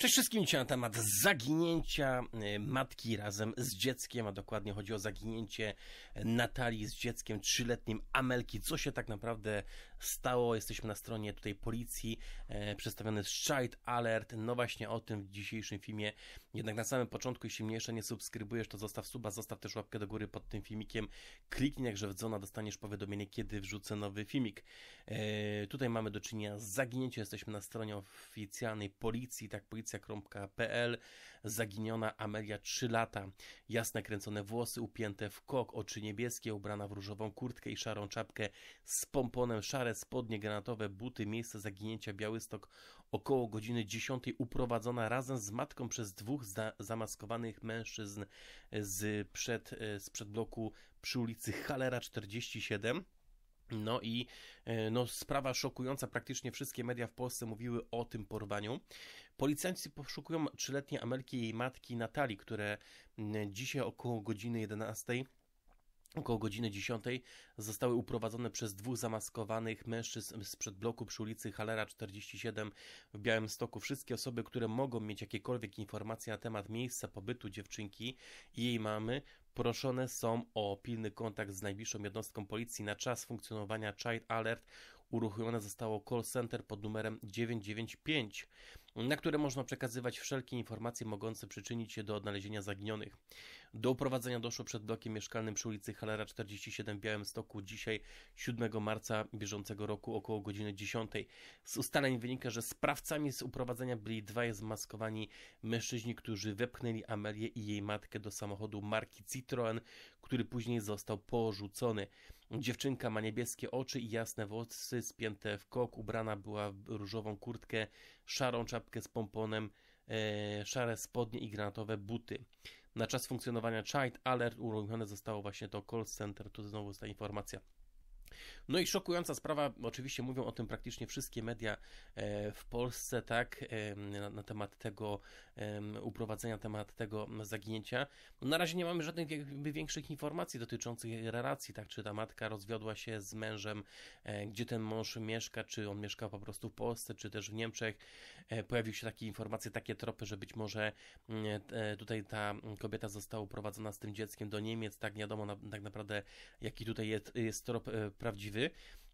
Przede wszystkim dzisiaj na temat zaginięcia y, matki razem z dzieckiem, a dokładnie chodzi o zaginięcie Natalii z dzieckiem trzyletnim Amelki. Co się tak naprawdę stało. Jesteśmy na stronie tutaj policji, e, przedstawiony Child Alert. No właśnie o tym w dzisiejszym filmie. Jednak na samym początku, jeśli mnie jeszcze nie subskrybujesz, to zostaw suba, zostaw też łapkę do góry pod tym filmikiem. Kliknij jakże w dzwona, dostaniesz powiadomienie, kiedy wrzucę nowy filmik. E, tutaj mamy do czynienia z zaginięciem. Jesteśmy na stronie oficjalnej policji, tak policja.pl zaginiona Amelia 3 lata, jasne kręcone włosy upięte w kok, oczy niebieskie, ubrana w różową kurtkę i szarą czapkę z pomponem, szare spodnie, granatowe buty, miejsce zaginięcia Białystok, około godziny 10 uprowadzona razem z matką przez dwóch za zamaskowanych mężczyzn e, z przed, z e, przed bloku przy ulicy Halera 47. No i e, no, sprawa szokująca, praktycznie wszystkie media w Polsce mówiły o tym porwaniu. Policjanci poszukują trzyletniej Amelki i jej matki Natalii, które dzisiaj około godziny 11 Około godziny 10 zostały uprowadzone przez dwóch zamaskowanych mężczyzn sprzed bloku przy ulicy Halera 47 w Białymstoku wszystkie osoby, które mogą mieć jakiekolwiek informacje na temat miejsca pobytu dziewczynki i jej mamy, proszone są o pilny kontakt z najbliższą jednostką policji. Na czas funkcjonowania Child Alert uruchomione zostało call center pod numerem 995 na które można przekazywać wszelkie informacje mogące przyczynić się do odnalezienia zaginionych. Do uprowadzenia doszło przed blokiem mieszkalnym przy ulicy Halera 47 w Białymstoku dzisiaj 7 marca bieżącego roku około godziny 10. Z ustaleń wynika, że sprawcami z uprowadzenia byli dwaj zmaskowani mężczyźni, którzy wepchnęli Amelię i jej matkę do samochodu marki Citroën, który później został porzucony. Dziewczynka ma niebieskie oczy i jasne włosy spięte w kok, ubrana była w różową kurtkę, szarą czapkę z pomponem, e, szare spodnie i granatowe buty. Na czas funkcjonowania Child Alert uruchomione zostało właśnie to call center, tu znowu ta informacja. No i szokująca sprawa, oczywiście mówią o tym praktycznie wszystkie media e, w Polsce, tak, e, na, na temat tego uprowadzenia, na temat tego zaginięcia. No, na razie nie mamy żadnych jakby większych informacji dotyczących relacji, tak, czy ta matka rozwiodła się z mężem, e, gdzie ten mąż mieszka, czy on mieszka po prostu w Polsce, czy też w Niemczech. Pojawiły się takie informacje, takie tropy, że być może mm, tutaj ta kobieta została uprowadzona z tym dzieckiem do Niemiec, tak, nie wiadomo na, tak naprawdę jaki tutaj jest, jest trop prawdziwy.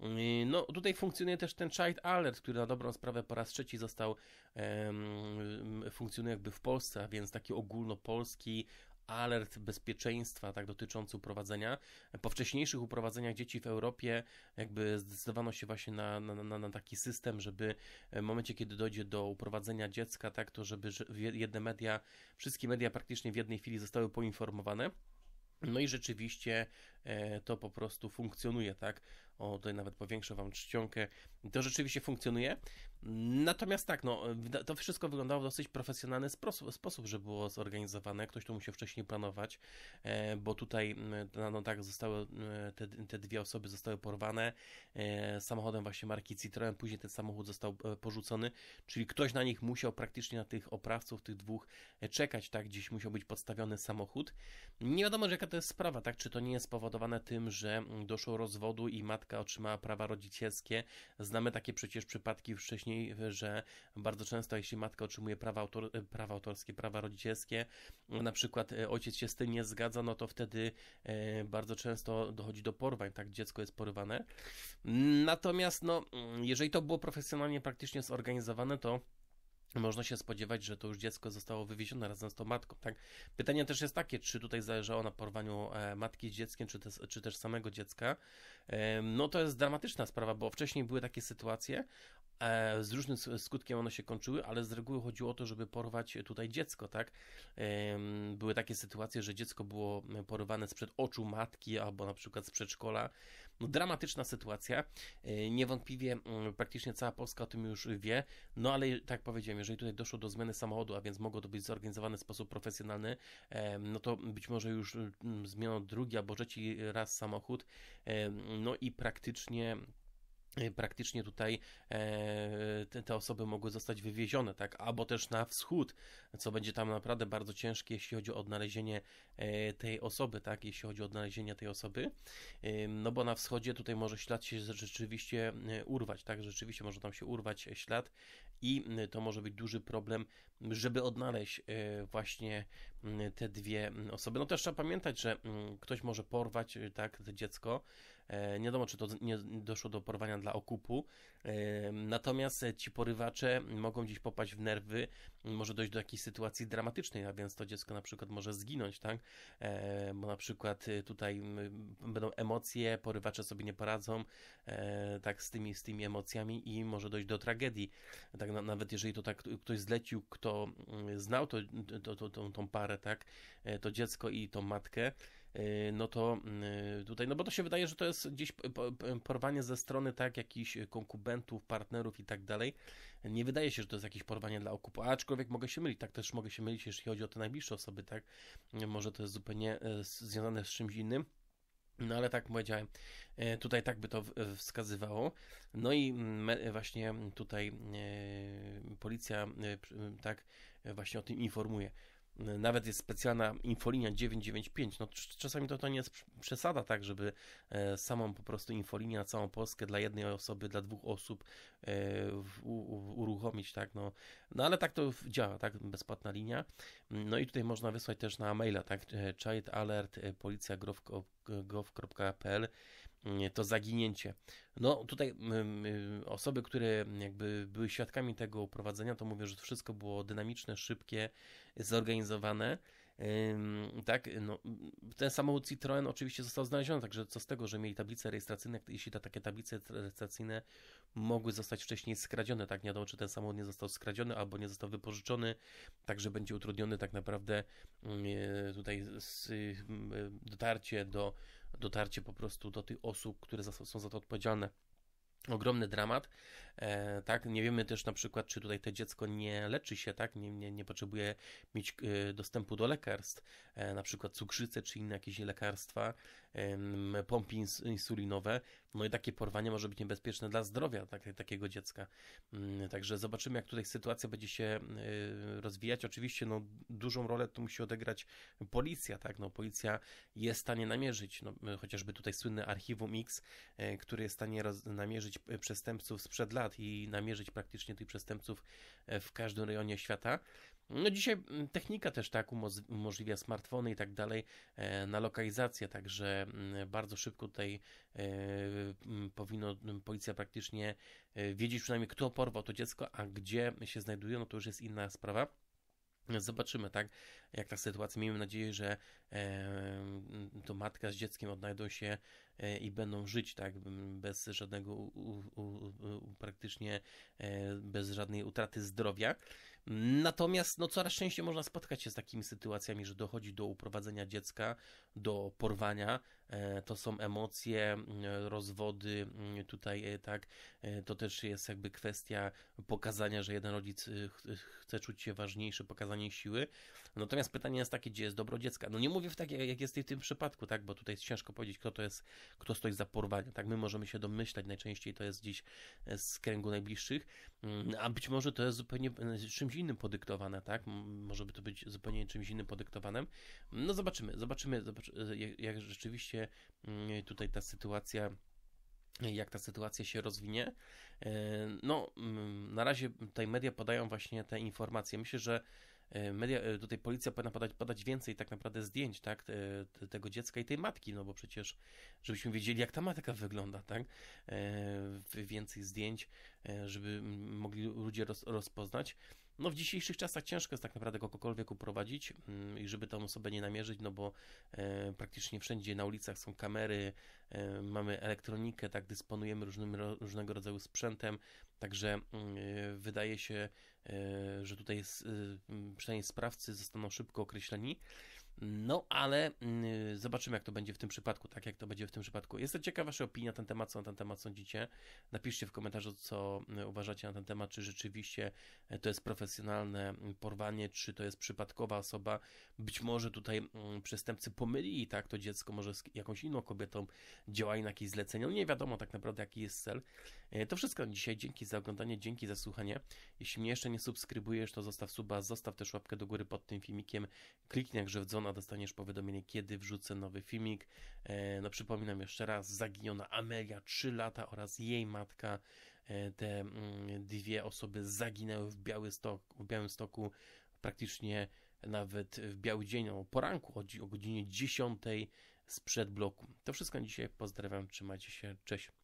Yy, no, tutaj funkcjonuje też ten Child Alert, który na dobrą sprawę po raz trzeci został, um, funkcjonuje jakby w Polsce, a więc taki ogólnopolski alert bezpieczeństwa, tak dotyczący uprowadzenia. Po wcześniejszych uprowadzeniach dzieci w Europie jakby zdecydowano się właśnie na, na, na, na, taki system, żeby w momencie, kiedy dojdzie do uprowadzenia dziecka, tak to żeby jedne media, wszystkie media praktycznie w jednej chwili zostały poinformowane. No i rzeczywiście e, to po prostu funkcjonuje, tak? O, tutaj nawet powiększę Wam czcionkę. To rzeczywiście funkcjonuje. Natomiast tak, no, to wszystko wyglądało w dosyć profesjonalny sposób, że było zorganizowane. Ktoś to musiał wcześniej planować, e, bo tutaj, mm, no, no tak, zostały e, te, te dwie osoby zostały porwane e, samochodem właśnie marki Citroen. Później ten samochód został porzucony, czyli ktoś na nich musiał praktycznie na tych oprawców, tych dwóch czekać, tak? Gdzieś musiał być podstawiony samochód. Nie wiadomo, jaka to jest sprawa, tak? Czy to nie jest spowodowane tym, że mm, doszło rozwodu i matka otrzymała prawa rodzicielskie. Znamy takie przecież przypadki wcześniej wcześniej, że bardzo często, jeśli matka otrzymuje prawa, autor, e, prawa autorskie, prawa rodzicielskie, na przykład e, ojciec się z tym nie zgadza, no to wtedy e, bardzo często dochodzi do porwań, tak, dziecko jest porywane. Natomiast, no, mm, jeżeli to było profesjonalnie, praktycznie zorganizowane, to można się spodziewać, że to już dziecko zostało wywiezione razem z tą matką, tak? Pytanie też jest takie, czy tutaj zależało na porwaniu e, matki z dzieckiem, czy, te, czy też samego dziecka. E, no to jest dramatyczna sprawa, bo wcześniej były takie sytuacje, e, z różnym skutkiem one się kończyły, ale z reguły chodziło o to, żeby porwać tutaj dziecko, tak? Były takie sytuacje, że dziecko było porwane sprzed oczu matki albo na przykład z przedszkola, no, dramatyczna sytuacja. E, niewątpliwie mm, praktycznie cała Polska o tym już wie. No ale tak jak powiedziałem, jeżeli tutaj doszło do zmiany samochodu, a więc mogło to być zorganizowane w sposób profesjonalny, e, no to być może już mm, zmieniono drugi albo trzeci raz samochód. E, no i praktycznie Y, praktycznie tutaj e, te, osoby mogły zostać wywiezione, tak, albo też na wschód, co będzie tam naprawdę bardzo ciężkie, jeśli chodzi o odnalezienie e, tej osoby, tak, jeśli chodzi o odnalezienie tej osoby, y, no bo na wschodzie tutaj może ślad się rzeczywiście y, urwać, tak, rzeczywiście może tam się urwać ślad, i y, to może być duży problem, żeby odnaleźć y, właśnie y, te dwie osoby. No też trzeba pamiętać, że mm, ktoś może porwać tak dziecko. E, nie wiadomo, czy to nie doszło do porwania dla okupu. E, natomiast e, ci porywacze mogą gdzieś popaść w nerwy, może dojść do jakiejś sytuacji dramatycznej, a więc to dziecko na przykład może zginąć, tak? Bo na przykład tutaj będą emocje, porywacze sobie nie poradzą tak z tymi, z tymi emocjami i może dojść do tragedii tak nawet jeżeli to tak ktoś zlecił, kto mm, znał to, to, to, tą, tą parę, tak, e, to dziecko i tą matkę, e, no to mm, e, tutaj, no bo to się wydaje, że to jest gdzieś porwanie ze strony, tak, jakichś konkubentów, partnerów i tak dalej. Nie wydaje się, że to jest jakieś porwanie dla okupu, aczkolwiek mogę się mylić, tak też mogę się mylić, jeśli chodzi o te najbliższe osoby, tak, może to jest zupełnie związane z czymś innym. No ale tak powiedziałem, e, tutaj tak by to e, wskazywało. No i właśnie tutaj e, policja tak właśnie o tym informuje. Y, nawet jest specjalna infolinia 995. No, czasami to, to nie jest przesada, tak, żeby e, samą po prostu infolinię na całą Polskę dla jednej osoby, dla dwóch osób e, uruchomić, tak. No. no ale tak to działa, tak, bezpłatna linia. No i tutaj można wysłać też na maila, tak, e, childalert.policja.gov.pl to zaginięcie. No tutaj osoby, które jakby były świadkami tego prowadzenia, to mówią, że wszystko było dynamiczne, szybkie, zorganizowane. Tak, no, ten samochód Citroen oczywiście został znaleziony, także co z tego, że mieli tablice rejestracyjne, jeśli te takie tablice rejestracyjne mogły zostać wcześniej skradzione, tak, nie wiadomo, czy ten samochód nie został skradziony, albo nie został wypożyczony, także będzie utrudniony tak naprawdę mm, tutaj y, dotarcie do dotarcie po prostu do tych osób, które za, są za to odpowiedzialne. Ogromny dramat, e, tak? Nie wiemy też na przykład, czy tutaj to dziecko nie leczy się, tak? Nie, nie, nie potrzebuje mieć e, dostępu do lekarstw, e, na przykład cukrzycę czy inne jakieś lekarstwa, pompy ins insulinowe. No i takie porwanie może być niebezpieczne dla zdrowia tak, takiego dziecka. Mm, także zobaczymy, jak tutaj sytuacja będzie się y, rozwijać. Oczywiście no, dużą rolę tu musi odegrać policja, tak? No, policja jest w stanie namierzyć, no, y, chociażby tutaj słynne archiwum X, y, który jest w stanie roz- namierzyć przestępców sprzed lat i namierzyć praktycznie tych przestępców w każdym rejonie świata. No dzisiaj mm, technika też tak umożliwia smartfony i tak dalej e, na lokalizację, także mm, bardzo szybko tutaj e, mm, powinno policja praktycznie e, wiedzieć przynajmniej kto porwał to dziecko, a gdzie się znajduje, no to już jest inna sprawa. Zobaczymy, tak, jak ta sytuacja. Miejmy nadzieję, że to matka z dzieckiem odnajdą się E, i będą żyć, tak, bez żadnego, u, u, u, praktycznie e, bez żadnej utraty zdrowia. Natomiast, no, coraz częściej można spotkać się z takimi sytuacjami, że dochodzi do uprowadzenia dziecka, do porwania. E, to są emocje, rozwody, tutaj, tak, to też jest jakby kwestia pokazania, że jeden rodzic chce czuć się ważniejszy, pokazanie siły. Natomiast pytanie jest takie, gdzie jest dobro dziecka? No, nie mówię w tak, jak jest w tym przypadku, tak, bo tutaj jest ciężko powiedzieć, kto to jest kto stoi za porwaniem. Tak, my możemy się domyślać, najczęściej to jest gdzieś e, z kręgu najbliższych, mm, a być może to jest zupełnie e, czymś innym podyktowane, tak? Może by to być zupełnie czymś innym podyktowane. No zobaczymy, zobaczymy, e, jak, jak rzeczywiście mm, tutaj ta sytuacja jak ta sytuacja się rozwinie. No, mm, na razie tutaj media podają właśnie te informacje. Myślę, że E, media, e, tutaj policja powinna podać, podać więcej tak naprawdę zdjęć, tak, e, tego dziecka i tej matki, no bo przecież, żebyśmy wiedzieli, jak ta matka wygląda, tak, więcej zdjęć, żeby mogli ludzie roz, rozpoznać, no w dzisiejszych czasach ciężko jest tak naprawdę kogokolwiek uprowadzić mm, i żeby tą osobę nie namierzyć, no bo e, praktycznie wszędzie na ulicach są kamery, e, mamy elektronikę, tak dysponujemy różnym, różnego rodzaju sprzętem, także mm, e, wydaje się, że tutaj jest, przynajmniej sprawcy zostaną szybko określeni. No, ale mm, zobaczymy, jak to będzie w tym przypadku, tak jak to będzie w tym przypadku. Jestem ciekaw waszej opinii na ten temat, co na ten temat sądzicie. Napiszcie w komentarzu, co mm, uważacie na ten temat, czy rzeczywiście e, to jest profesjonalne mm, porwanie, czy to jest przypadkowa osoba. Być może tutaj przestępcy przestępcy pomylili, tak, to dziecko może z jakąś inną kobietą działali na jakieś zlecenie. No, nie wiadomo tak naprawdę, jaki jest cel. E, to wszystko na dzisiaj. Dzięki za oglądanie, dzięki za słuchanie. Jeśli mnie jeszcze nie subskrybujesz, to zostaw suba, zostaw też łapkę do góry pod tym filmikiem, kliknij jak żywdzony dostaniesz powiadomienie, kiedy wrzucę nowy filmik. E, no przypominam jeszcze raz, zaginiona Amelia, 3 lata oraz jej matka. E, te mm, dwie osoby zaginęły w, stok w stoku praktycznie nawet w biały dzień o poranku, o godzinie 10 sprzed bloku. To wszystko na dzisiaj. Pozdrawiam, trzymajcie się, cześć.